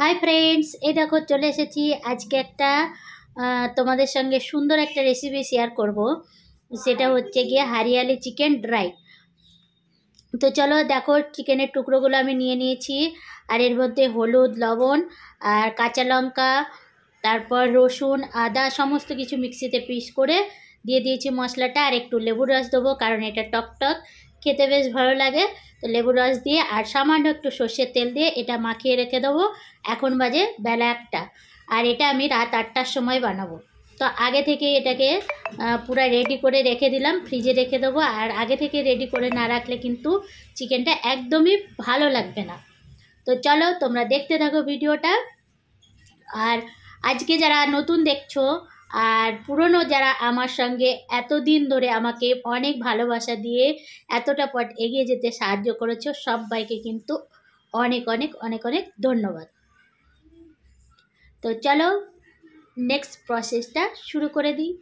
hi friends এই দেখো চলে এসেছি আজকে একটা তোমাদের সঙ্গে সুন্দর একটা রেসিপি শেয়ার করব সেটা হচ্ছে গিয়ে হারিয়ালি চিকেন ড্রাই তো চলো দেখো চিকেনের টুকরোগুলো আমি নিয়ে নিয়েছি আর এর মধ্যে হলুদ লবণ আর কাঁচা লঙ্কা তারপর রসুন আদা সমস্ত কিছু মিক্সিতে পিস করে দিয়ে দিয়েছি মশলাটা আর একটু লেবুর রস দেবো কারণ এটা টক টক খেতে বেশ ভালো লাগে তো লেবু রস দিয়ে আর সামান্য একটু সর্ষের তেল দিয়ে এটা মাখিয়ে রেখে দেবো এখন বাজে বেলা একটা আর এটা আমি রাত আটটার সময় বানাবো তো আগে থেকে এটাকে পুরো রেডি করে রেখে দিলাম ফ্রিজে রেখে দেবো আর আগে থেকে রেডি করে না রাখলে কিন্তু চিকেনটা একদমই ভালো লাগবে না তো চলো তোমরা দেখতে থাকো ভিডিওটা আর আজকে যারা নতুন দেখছো আর পুরনো যারা আমার সঙ্গে এতদিন ধরে আমাকে অনেক ভালোবাসা দিয়ে এতটা পথ এগিয়ে যেতে সাহায্য করেছো সবাইকে কিন্তু অনেক অনেক অনেক অনেক ধন্যবাদ তো চলো নেক্সট প্রসেসটা শুরু করে দিই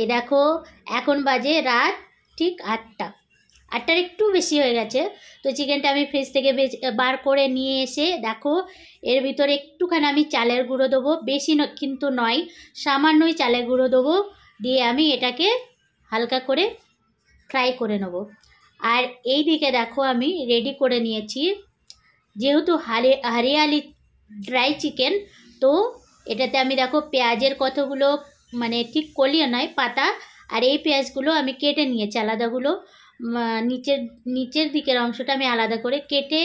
এই দেখো এখন বাজে রাত ঠিক আটটা আটটার একটু বেশি হয়ে গেছে তো চিকেনটা আমি ফ্রিজ থেকে বার করে নিয়ে এসে দেখো এর ভিতরে একটুখানি আমি চালের গুঁড়ো দেবো বেশি কিন্তু নয় সামান্যই চালের গুঁড়ো দেবো দিয়ে আমি এটাকে হালকা করে ফ্রাই করে নেব আর এই দিকে দেখো আমি রেডি করে নিয়েছি যেহেতু হারে হারিয়ালি ড্রাই চিকেন তো এটাতে আমি দেখো পেঁয়াজের কতগুলো মানে ঠিক কলিয়া নয় পাতা আর এই পেঁয়াজগুলো আমি কেটে নিয়েছি আলাদাগুলো নিচের নিচের দিকের অংশটা আমি আলাদা করে কেটে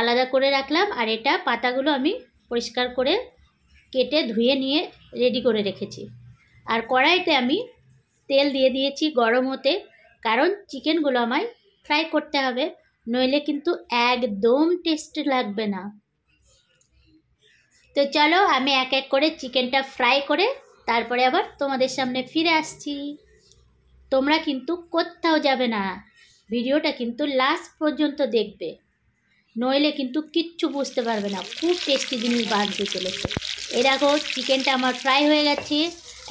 আলাদা করে রাখলাম আর এটা পাতাগুলো আমি পরিষ্কার করে কেটে ধুয়ে নিয়ে রেডি করে রেখেছি আর কড়াইতে আমি তেল দিয়ে দিয়েছি গরম হতে কারণ চিকেনগুলো আমায় ফ্রাই করতে হবে নইলে কিন্তু একদম টেস্ট লাগবে না তো চলো আমি এক এক করে চিকেনটা ফ্রাই করে তারপরে আবার তোমাদের সামনে ফিরে আসছি তোমরা কিন্তু কোথাও যাবে না ভিডিওটা কিন্তু লাস্ট পর্যন্ত দেখবে নইলে কিন্তু কিচ্ছু বুঝতে পারবে না খুব টেস্টি জিনিস বাড়তে চলেছে এ দেখো চিকেনটা আমার ফ্রাই হয়ে গেছে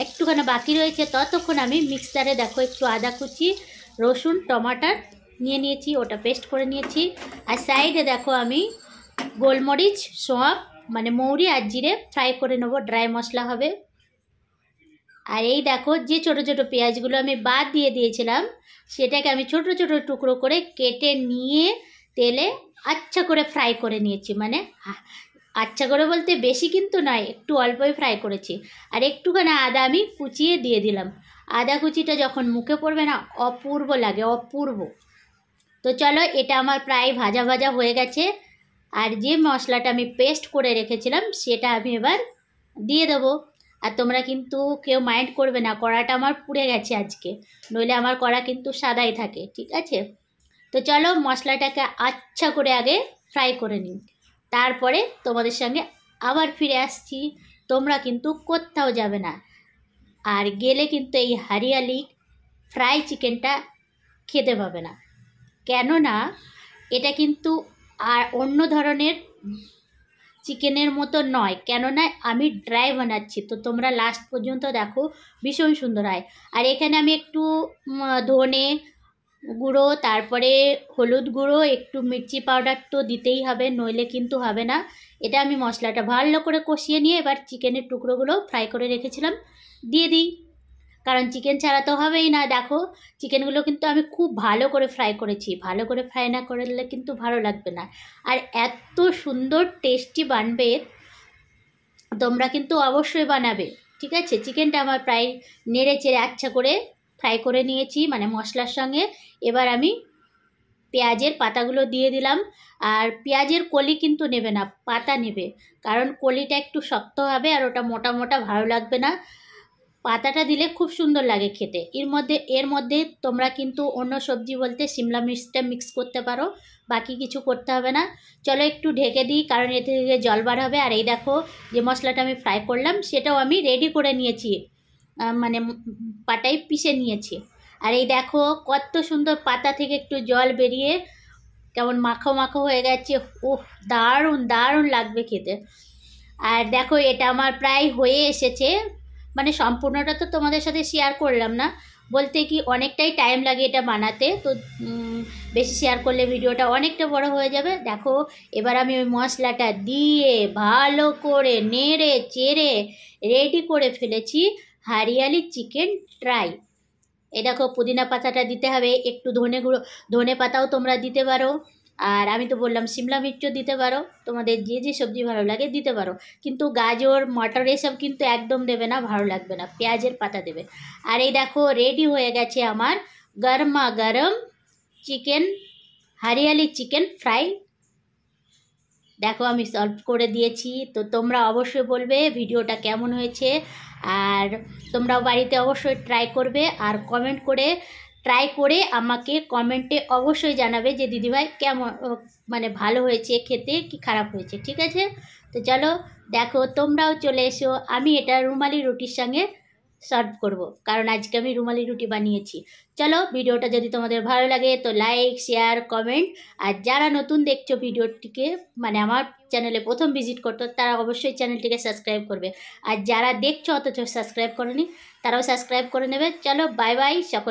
একটুখানি বাকি রয়েছে ততক্ষণ আমি মিক্সারে দেখো একটু আদা কুচি রসুন টমাটার নিয়ে নিয়েছি ওটা পেস্ট করে নিয়েছি আর সাইডে দেখো আমি গোলমরিচ সব মানে মৌরি আর জিরে ফ্রাই করে নেবো ড্রাই মশলা হবে আর এই দেখো যে ছোট ছোট পেঁয়াজগুলো আমি বাদ দিয়ে দিয়েছিলাম সেটাকে আমি ছোট ছোট টুকরো করে কেটে নিয়ে তেলে আচ্ছা করে ফ্রাই করে নিয়েছি মানে আচ্ছা করে বলতে বেশি কিন্তু নয় একটু অল্পই ফ্রাই করেছি আর একটুখানি আদা আমি কুচিয়ে দিয়ে দিলাম আদা কুচিটা যখন মুখে পড়বে না অপূর্ব লাগে অপূর্ব তো চলো এটা আমার প্রায় ভাজা ভাজা হয়ে গেছে আর যে মশলাটা আমি পেস্ট করে রেখেছিলাম সেটা আমি এবার দিয়ে দেবো আর তোমরা কিন্তু কেউ মাইন্ড করবে না কড়াটা আমার পুড়ে গেছে আজকে নইলে আমার কড়া কিন্তু সাদাই থাকে ঠিক আছে তো চলো মশলাটাকে আচ্ছা করে আগে ফ্রাই করে নিই তারপরে তোমাদের সঙ্গে আবার ফিরে আসছি তোমরা কিন্তু কোথাও যাবে না আর গেলে কিন্তু এই হারিয়ালি ফ্রাই চিকেনটা খেতে পাবে না কেননা এটা কিন্তু আর অন্য ধরনের চিকেনের মতো নয় কেননা আমি ড্রাই বানাচ্ছি তো তোমরা লাস্ট পর্যন্ত দেখো ভীষণ সুন্দর হয় আর এখানে আমি একটু ধনে গুঁড়ো তারপরে হলুদ গুঁড়ো একটু মির্চি পাউডার তো দিতেই হবে নইলে কিন্তু হবে না এটা আমি মশলাটা ভালো করে কষিয়ে নিয়ে এবার চিকেনের টুকরোগুলো ফ্রাই করে রেখেছিলাম দিয়ে দিই কারণ চিকেন ছাড়া তো হবেই না দেখো চিকেনগুলো কিন্তু আমি খুব ভালো করে ফ্রাই করেছি ভালো করে ফ্রাই না করলে কিন্তু ভালো লাগবে না আর এত সুন্দর টেস্টি বানবে তোমরা কিন্তু অবশ্যই বানাবে ঠিক আছে চিকেনটা আমার প্রায় নেড়ে চেড়ে আচ্ছা করে ফ্রাই করে নিয়েছি মানে মশলার সঙ্গে এবার আমি পেঁয়াজের পাতাগুলো দিয়ে দিলাম আর পেঁয়াজের কলি কিন্তু নেবে না পাতা নেবে কারণ কলিটা একটু শক্ত হবে আর ওটা মোটা মোটা ভালো লাগবে না পাতাটা দিলে খুব সুন্দর লাগে খেতে এর মধ্যে এর মধ্যে তোমরা কিন্তু অন্য সবজি বলতে সিমলা মির্চটা মিক্স করতে পারো বাকি কিছু করতে হবে না চলো একটু ঢেকে দিই কারণ এতে থেকে জল বার হবে আর এই দেখো যে মশলাটা আমি ফ্রাই করলাম সেটাও আমি রেডি করে নিয়েছি মানে পাটাই পিষে নিয়েছি আর এই দেখো কত সুন্দর পাতা থেকে একটু জল বেরিয়ে কেমন মাখো মাখো হয়ে গেছে ওহ দারুণ দারুণ লাগবে খেতে আর দেখো এটা আমার প্রায় হয়ে এসেছে মানে সম্পূর্ণটা তো তোমাদের সাথে শেয়ার করলাম না বলতে কি অনেকটাই টাইম লাগে এটা বানাতে তো বেশি শেয়ার করলে ভিডিওটা অনেকটা বড় হয়ে যাবে দেখো এবার আমি ওই মশলাটা দিয়ে ভালো করে নেড়ে চেড়ে রেডি করে ফেলেছি হারিয়ালি চিকেন ট্রাই এ দেখো পুদিনা পাতাটা দিতে হবে একটু ধনে গুঁড়ো ধনে পাতাও তোমরা দিতে পারো আর আমি তো বললাম সিমলা মির্চও দিতে পারো তোমাদের যে যে সবজি ভালো লাগে দিতে পারো কিন্তু গাজর মটর এসব কিন্তু একদম দেবে না ভালো লাগবে না পেঁয়াজের পাতা দেবে আর এই দেখো রেডি হয়ে গেছে আমার গরমা গরম চিকেন হারিয়ালি চিকেন ফ্রাই দেখো আমি সলভ করে দিয়েছি তো তোমরা অবশ্যই বলবে ভিডিওটা কেমন হয়েছে আর তোমরাও বাড়িতে অবশ্যই ট্রাই করবে আর কমেন্ট করে ট্রাই করে আমাকে কমেন্টে অবশ্যই জানাবে যে দিদিভাই কেমন মানে ভালো হয়েছে খেতে কি খারাপ হয়েছে ঠিক আছে তো চলো দেখো তোমরাও চলে এসো আমি এটা রুমালি রুটির সঙ্গে সার্ভ করব কারণ আজকে আমি রুমালি রুটি বানিয়েছি চলো ভিডিওটা যদি তোমাদের ভালো লাগে তো লাইক শেয়ার কমেন্ট আর যারা নতুন দেখছো ভিডিওটিকে মানে আমার চ্যানেলে প্রথম ভিজিট করতো তারা অবশ্যই চ্যানেলটিকে সাবস্ক্রাইব করবে আর যারা দেখছো অথচ সাবস্ক্রাইব করেনি তারাও সাবস্ক্রাইব করে নেবে চলো বাই বাই সকল